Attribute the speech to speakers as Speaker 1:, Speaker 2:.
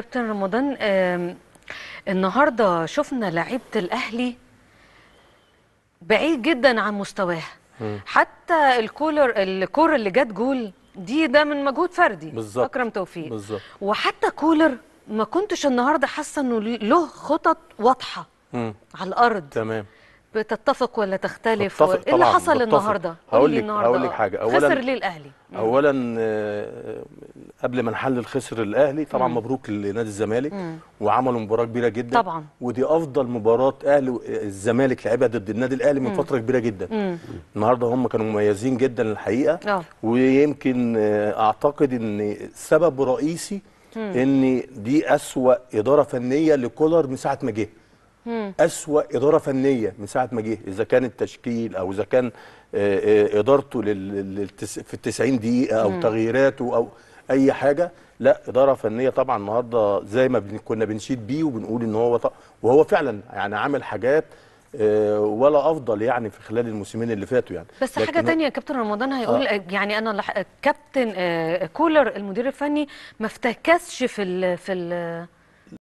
Speaker 1: كابتن رمضان النهارده شفنا لعيبه الاهلي بعيد جدا عن مستواها حتى الكولر الكوره اللي جت جول دي ده من مجهود فردي بالزبط. اكرم توفيق بالزبط. وحتى كولر ما كنتش النهارده حاسه انه له خطط واضحه مم. على الارض تمام بتتفق ولا تختلف ايه اللي حصل بتتفق. النهارده هقول لك هقول لك حاجه اولا خسر ليه الاهلي
Speaker 2: اولا آه، قبل ما نحلل خسر الاهلي طبعا مم. مبروك لنادي الزمالك وعملوا مباراه كبيره جدا طبعا ودي افضل مباراه اهلي آه، الزمالك لعبها ضد النادي الاهلي من مم. فتره كبيره جدا مم. النهارده هم كانوا مميزين جدا الحقيقه أوه. ويمكن آه، اعتقد ان سبب رئيسي مم. ان دي اسوا اداره فنيه لكولر من ساعه ما جه أسوأ إدارة فنية من ساعة ما جه إذا كان التشكيل أو إذا كان آه، آه، إدارته في التسعين دقيقة أو تغييراته أو أي حاجة لا إدارة فنية طبعا النهاردة زي ما كنا بنشيد بيه وبنقول إن هو وهو فعلا يعني عامل حاجات آه، ولا افضل يعني في خلال الموسمين اللي فاتوا يعني بس حاجه تانية
Speaker 1: يا كابتن رمضان هيقول آه. يعني انا كابتن كولر المدير الفني ما افتكسش في الـ في الـ